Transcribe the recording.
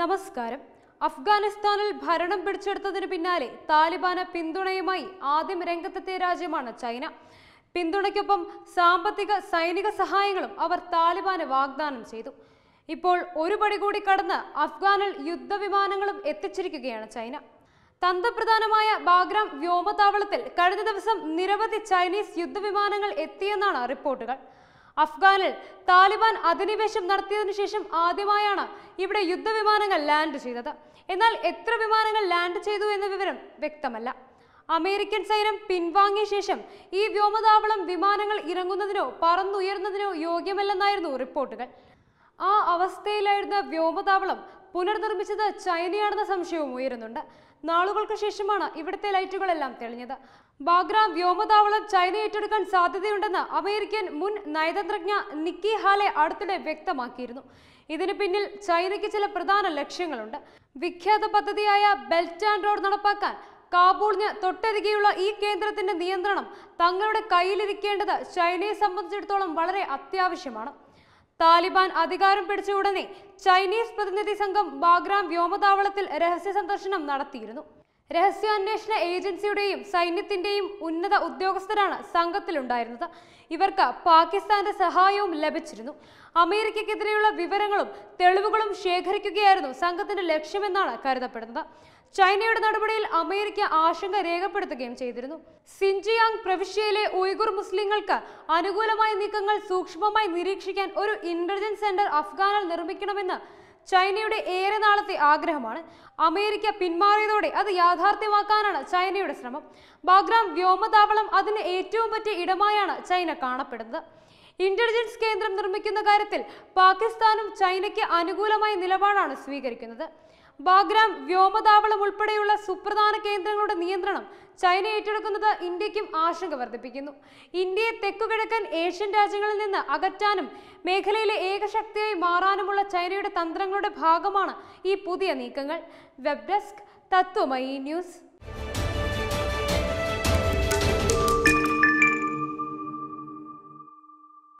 നമസ്കാരം അഫ്ഗാനിസ്ഥാനിൽ ഭരണം പിടിച്ചെടുത്തതിന് പിന്നാലെ താലിബാന് പിന്തുണയുമായി ആദ്യം രംഗത്തെത്തിയ രാജ്യമാണ് ചൈന പിന്തുണയ്ക്കൊപ്പം സാമ്പത്തിക സൈനിക സഹായങ്ങളും അവർ താലിബാന് വാഗ്ദാനം ചെയ്തു ഇപ്പോൾ ഒരു പടി കൂടി കടന്ന് അഫ്ഗാനിൽ യുദ്ധവിമാനങ്ങളും എത്തിച്ചിരിക്കുകയാണ് ചൈന തന്ത്രപ്രധാനമായ ബാഗ്രാം വ്യോമതാവളത്തിൽ കഴിഞ്ഞ ദിവസം നിരവധി ചൈനീസ് യുദ്ധവിമാനങ്ങൾ എത്തിയെന്നാണ് റിപ്പോർട്ടുകൾ അഫ്ഗാനിൽ താലിബാൻ അധിനിവേശം നടത്തിയതിനു ശേഷം ആദ്യമായാണ് ഇവിടെ യുദ്ധവിമാനങ്ങൾ ലാൻഡ് ചെയ്തത് എന്നാൽ എത്ര വിമാനങ്ങൾ ലാൻഡ് ചെയ്തു എന്ന വിവരം വ്യക്തമല്ല അമേരിക്കൻ സൈന്യം പിൻവാങ്ങിയ ശേഷം ഈ വ്യോമതാവളം വിമാനങ്ങൾ ഇറങ്ങുന്നതിനോ പറന്നുയരുന്നതിനോ യോഗ്യമല്ലെന്നായിരുന്നു റിപ്പോർട്ടുകൾ ആ അവസ്ഥയിലായിരുന്ന വ്യോമതാവളം പുനർനിർമ്മിച്ചത് ചൈനയാണെന്ന സംശയവും ഉയരുന്നുണ്ട് നാളുകൾക്ക് ശേഷമാണ് ഇവിടുത്തെ ലൈറ്റുകളെല്ലാം തെളിഞ്ഞത് ബാഗ്ര വ്യോമതാവളം ചൈന ഏറ്റെടുക്കാൻ സാധ്യതയുണ്ടെന്ന് അമേരിക്കൻ മുൻ നയതന്ത്രജ്ഞ നിക്കി ഹാലെ അടുത്തിടെ വ്യക്തമാക്കിയിരുന്നു ഇതിനു പിന്നിൽ ചൈനയ്ക്ക് ചില പ്രധാന ലക്ഷ്യങ്ങളുണ്ട് വിഖ്യാത പദ്ധതിയായ ബെൽറ്റ് ആൻഡ് റോഡ് നടപ്പാക്കാൻ കാബൂളിന് തൊട്ടരികെയുള്ള ഈ കേന്ദ്രത്തിന്റെ നിയന്ത്രണം തങ്ങളുടെ കയ്യിലിരിക്കേണ്ടത് ചൈനയെ സംബന്ധിച്ചിടത്തോളം വളരെ അത്യാവശ്യമാണ് താലിബാൻ അധികാരം പിടിച്ച ഉടനെ ചൈനീസ് പ്രതിനിധി സംഘം ബാഗ്രാം വ്യോമതാവളത്തിൽ രഹസ്യ സന്ദർശനം നടത്തിയിരുന്നു രഹസ്യാന്വേഷണ ഏജൻസിയുടെയും സൈന്യത്തിന്റെയും ഉന്നത ഉദ്യോഗസ്ഥരാണ് സംഘത്തിലുണ്ടായിരുന്നത് ഇവർക്ക് പാകിസ്ഥാന്റെ സഹായവും ലഭിച്ചിരുന്നു അമേരിക്കക്കെതിരെയുള്ള വിവരങ്ങളും തെളിവുകളും ശേഖരിക്കുകയായിരുന്നു സംഘത്തിന്റെ ലക്ഷ്യമെന്നാണ് കരുതപ്പെടുന്നത് ചൈനയുടെ നടപടിയിൽ അമേരിക്ക ആശങ്ക രേഖപ്പെടുത്തുകയും ചെയ്തിരുന്നു സിൻജിയാങ് പ്രവിശ്യയിലെ ഉയ്ഗുർ മുസ്ലിങ്ങൾക്ക് അനുകൂലമായ നീക്കങ്ങൾ സൂക്ഷ്മമായി നിരീക്ഷിക്കാൻ ഒരു ഇന്റലിജൻസ് സെന്റർ അഫ്ഗാനിൽ നിർമ്മിക്കണമെന്ന് ചൈനയുടെ ഏറെ നാളത്തെ ആഗ്രഹമാണ് അമേരിക്ക പിന്മാറിയതോടെ അത് യാഥാർത്ഥ്യമാക്കാനാണ് ചൈനയുടെ ശ്രമം ബാഗ്രാം വ്യോമതാവളം അതിന് ഏറ്റവും പറ്റിയ ഇടമായാണ് ചൈന കാണപ്പെടുന്നത് ഇന്റലിജൻസ് കേന്ദ്രം നിർമ്മിക്കുന്ന കാര്യത്തിൽ പാകിസ്ഥാനും ചൈനയ്ക്ക് അനുകൂലമായ നിലപാടാണ് സ്വീകരിക്കുന്നത് ബാഗ്രാം വ്യോമതാവളം ഉൾപ്പെടെയുള്ള സുപ്രധാന കേന്ദ്രങ്ങളുടെ നിയന്ത്രണം ചൈന ഏറ്റെടുക്കുന്നത് ഇന്ത്യക്കും ആശങ്ക വർദ്ധിപ്പിക്കുന്നു ഇന്ത്യയെ തെക്കുകിഴക്കൻ ഏഷ്യൻ രാജ്യങ്ങളിൽ നിന്ന് അകറ്റാനും മേഖലയിലെ ഏകശക്തിയായി മാറാനുമുള്ള ചൈനയുടെ തന്ത്രങ്ങളുടെ ഭാഗമാണ് ഈ പുതിയ നീക്കങ്ങൾ വെബ് ഡെസ്ക് തത്വമയി ന്യൂസ്